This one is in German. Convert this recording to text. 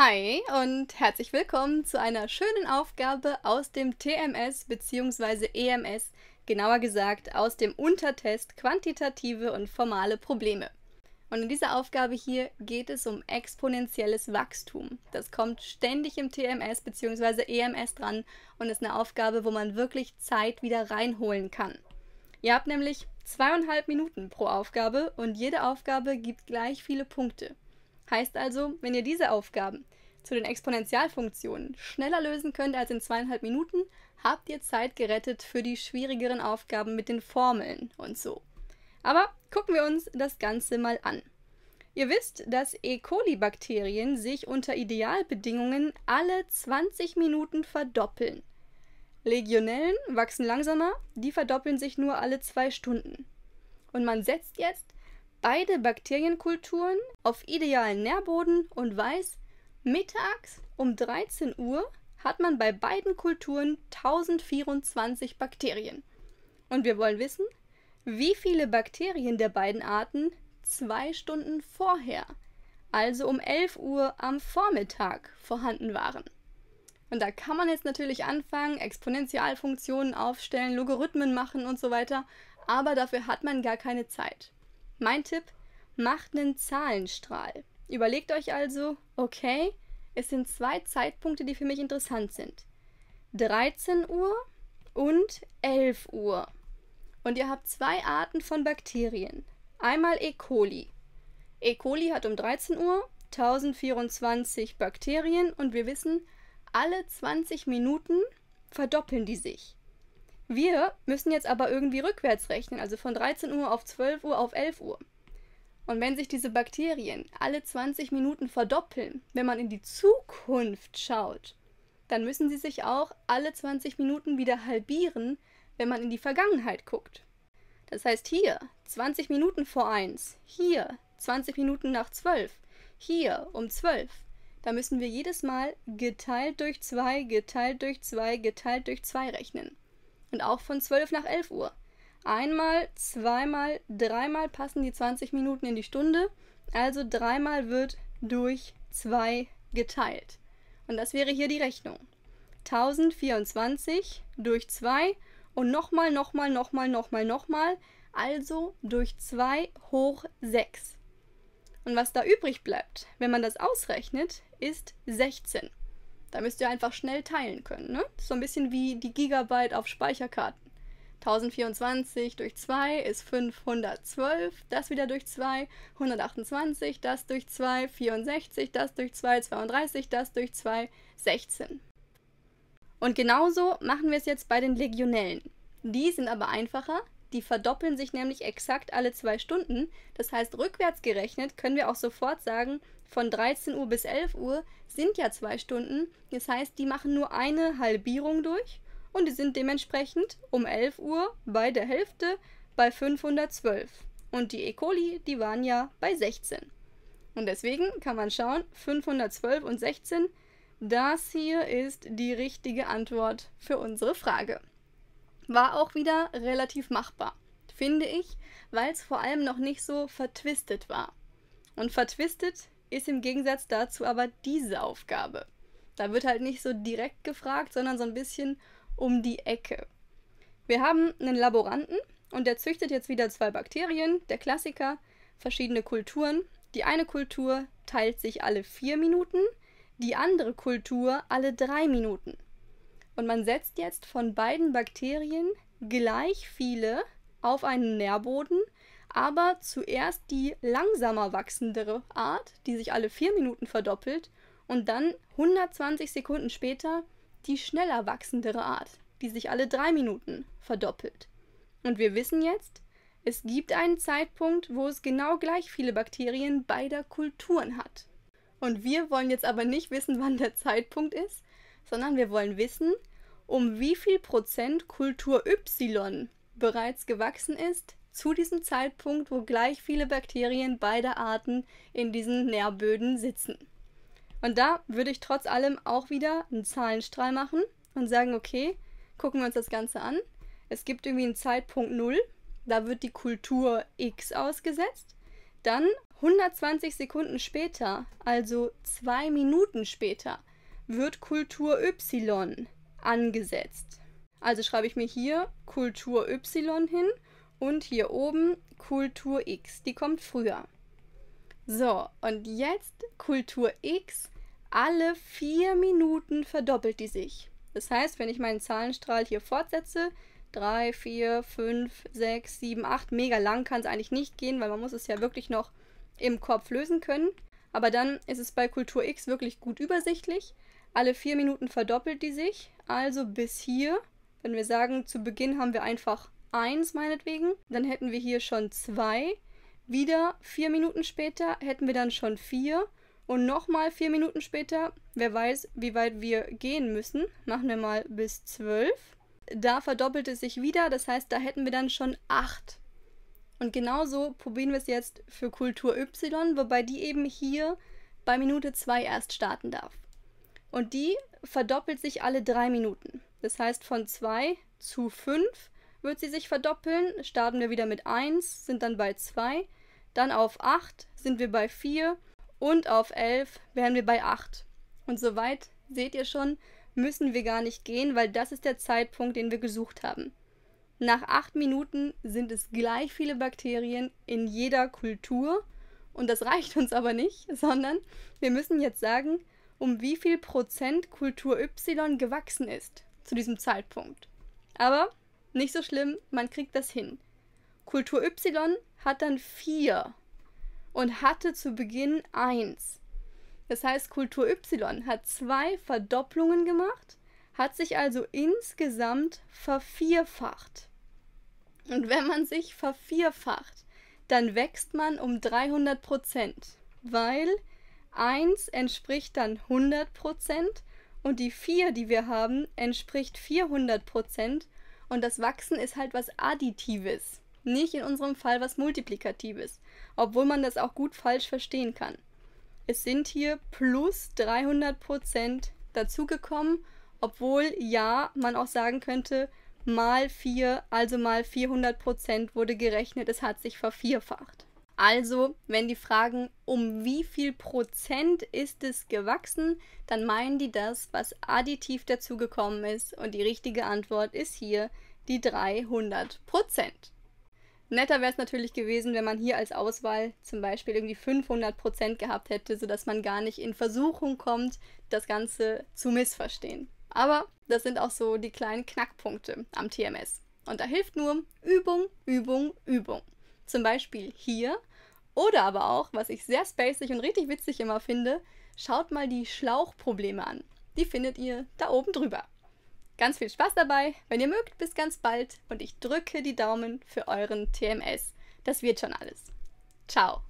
Hi und herzlich willkommen zu einer schönen Aufgabe aus dem TMS bzw. EMS, genauer gesagt aus dem Untertest Quantitative und formale Probleme. Und in dieser Aufgabe hier geht es um exponentielles Wachstum. Das kommt ständig im TMS bzw. EMS dran und ist eine Aufgabe, wo man wirklich Zeit wieder reinholen kann. Ihr habt nämlich zweieinhalb Minuten pro Aufgabe und jede Aufgabe gibt gleich viele Punkte. Heißt also, wenn ihr diese Aufgaben zu den Exponentialfunktionen schneller lösen könnt als in zweieinhalb Minuten, habt ihr Zeit gerettet für die schwierigeren Aufgaben mit den Formeln und so. Aber gucken wir uns das Ganze mal an. Ihr wisst, dass E. coli-Bakterien sich unter Idealbedingungen alle 20 Minuten verdoppeln. Legionellen wachsen langsamer, die verdoppeln sich nur alle zwei Stunden. Und man setzt jetzt beide Bakterienkulturen auf idealen Nährboden und weiß, mittags um 13 Uhr hat man bei beiden Kulturen 1024 Bakterien. Und wir wollen wissen, wie viele Bakterien der beiden Arten zwei Stunden vorher, also um 11 Uhr am Vormittag, vorhanden waren. Und da kann man jetzt natürlich anfangen, Exponentialfunktionen aufstellen, Logarithmen machen und so weiter, aber dafür hat man gar keine Zeit. Mein Tipp, macht einen Zahlenstrahl. Überlegt euch also, okay, es sind zwei Zeitpunkte, die für mich interessant sind. 13 Uhr und 11 Uhr. Und ihr habt zwei Arten von Bakterien. Einmal E. coli. E. coli hat um 13 Uhr 1024 Bakterien und wir wissen, alle 20 Minuten verdoppeln die sich. Wir müssen jetzt aber irgendwie rückwärts rechnen, also von 13 Uhr auf 12 Uhr auf 11 Uhr. Und wenn sich diese Bakterien alle 20 Minuten verdoppeln, wenn man in die Zukunft schaut, dann müssen sie sich auch alle 20 Minuten wieder halbieren, wenn man in die Vergangenheit guckt. Das heißt hier 20 Minuten vor 1, hier 20 Minuten nach 12, hier um 12. Da müssen wir jedes Mal geteilt durch 2, geteilt durch 2, geteilt durch 2 rechnen und auch von 12 nach 11 Uhr. Einmal, zweimal, dreimal passen die 20 Minuten in die Stunde, also dreimal wird durch 2 geteilt. Und das wäre hier die Rechnung. 1024 durch 2 und nochmal, nochmal, nochmal, nochmal, nochmal, also durch 2 hoch 6. Und was da übrig bleibt, wenn man das ausrechnet, ist 16. Da müsst ihr einfach schnell teilen können. Ne? So ein bisschen wie die Gigabyte auf Speicherkarten. 1024 durch 2 ist 512, das wieder durch 2, 128, das durch 2, 64, das durch 2, 32, das durch 2, 16. Und genauso machen wir es jetzt bei den Legionellen. Die sind aber einfacher, die verdoppeln sich nämlich exakt alle zwei Stunden. Das heißt, rückwärts gerechnet können wir auch sofort sagen, von 13 Uhr bis 11 Uhr sind ja zwei Stunden. Das heißt, die machen nur eine Halbierung durch und die sind dementsprechend um 11 Uhr bei der Hälfte bei 512. Und die E. coli, die waren ja bei 16. Und deswegen kann man schauen, 512 und 16, das hier ist die richtige Antwort für unsere Frage war auch wieder relativ machbar, finde ich, weil es vor allem noch nicht so vertwistet war. Und vertwistet ist im Gegensatz dazu aber diese Aufgabe. Da wird halt nicht so direkt gefragt, sondern so ein bisschen um die Ecke. Wir haben einen Laboranten und der züchtet jetzt wieder zwei Bakterien, der Klassiker, verschiedene Kulturen. Die eine Kultur teilt sich alle vier Minuten, die andere Kultur alle drei Minuten. Und man setzt jetzt von beiden Bakterien gleich viele auf einen Nährboden, aber zuerst die langsamer wachsendere Art, die sich alle vier Minuten verdoppelt, und dann 120 Sekunden später die schneller wachsendere Art, die sich alle drei Minuten verdoppelt. Und wir wissen jetzt, es gibt einen Zeitpunkt, wo es genau gleich viele Bakterien beider Kulturen hat. Und wir wollen jetzt aber nicht wissen, wann der Zeitpunkt ist, sondern wir wollen wissen, um wie viel Prozent Kultur Y bereits gewachsen ist, zu diesem Zeitpunkt, wo gleich viele Bakterien beider Arten in diesen Nährböden sitzen. Und da würde ich trotz allem auch wieder einen Zahlenstrahl machen und sagen, okay, gucken wir uns das Ganze an. Es gibt irgendwie einen Zeitpunkt 0, da wird die Kultur X ausgesetzt. Dann 120 Sekunden später, also zwei Minuten später, wird Kultur Y angesetzt. Also schreibe ich mir hier Kultur Y hin und hier oben Kultur X. Die kommt früher. So, und jetzt Kultur X. Alle vier Minuten verdoppelt die sich. Das heißt, wenn ich meinen Zahlenstrahl hier fortsetze, 3, 4, 5, 6, 7, 8, mega lang kann es eigentlich nicht gehen, weil man muss es ja wirklich noch im Kopf lösen können. Aber dann ist es bei Kultur X wirklich gut übersichtlich. Alle vier Minuten verdoppelt die sich also bis hier, wenn wir sagen, zu Beginn haben wir einfach 1 meinetwegen, dann hätten wir hier schon 2. Wieder 4 Minuten später hätten wir dann schon 4. Und nochmal 4 Minuten später, wer weiß, wie weit wir gehen müssen, machen wir mal bis 12. Da verdoppelt es sich wieder, das heißt, da hätten wir dann schon 8. Und genauso probieren wir es jetzt für Kultur Y, wobei die eben hier bei Minute 2 erst starten darf. Und die verdoppelt sich alle drei Minuten. Das heißt, von 2 zu 5 wird sie sich verdoppeln. Starten wir wieder mit 1, sind dann bei 2. Dann auf 8 sind wir bei 4 und auf 11 wären wir bei 8. Und soweit, seht ihr schon, müssen wir gar nicht gehen, weil das ist der Zeitpunkt, den wir gesucht haben. Nach 8 Minuten sind es gleich viele Bakterien in jeder Kultur. Und das reicht uns aber nicht, sondern wir müssen jetzt sagen, um wie viel Prozent Kultur Y gewachsen ist zu diesem Zeitpunkt. Aber nicht so schlimm, man kriegt das hin. Kultur Y hat dann 4 und hatte zu Beginn 1. Das heißt, Kultur Y hat zwei Verdopplungen gemacht, hat sich also insgesamt vervierfacht. Und wenn man sich vervierfacht, dann wächst man um 300 Prozent, weil 1 entspricht dann 100 und die 4, die wir haben, entspricht 400 und das Wachsen ist halt was Additives, nicht in unserem Fall was Multiplikatives, obwohl man das auch gut falsch verstehen kann. Es sind hier plus 300 dazugekommen, obwohl ja, man auch sagen könnte, mal 4, also mal 400 wurde gerechnet, es hat sich vervierfacht. Also, wenn die fragen, um wie viel Prozent ist es gewachsen, dann meinen die das, was additiv dazugekommen ist. Und die richtige Antwort ist hier die 300 Prozent. Netter wäre es natürlich gewesen, wenn man hier als Auswahl zum Beispiel irgendwie 500 Prozent gehabt hätte, sodass man gar nicht in Versuchung kommt, das Ganze zu missverstehen. Aber das sind auch so die kleinen Knackpunkte am TMS. Und da hilft nur Übung, Übung, Übung. Zum Beispiel hier oder aber auch, was ich sehr spacig und richtig witzig immer finde, schaut mal die Schlauchprobleme an. Die findet ihr da oben drüber. Ganz viel Spaß dabei. Wenn ihr mögt, bis ganz bald und ich drücke die Daumen für euren TMS. Das wird schon alles. Ciao.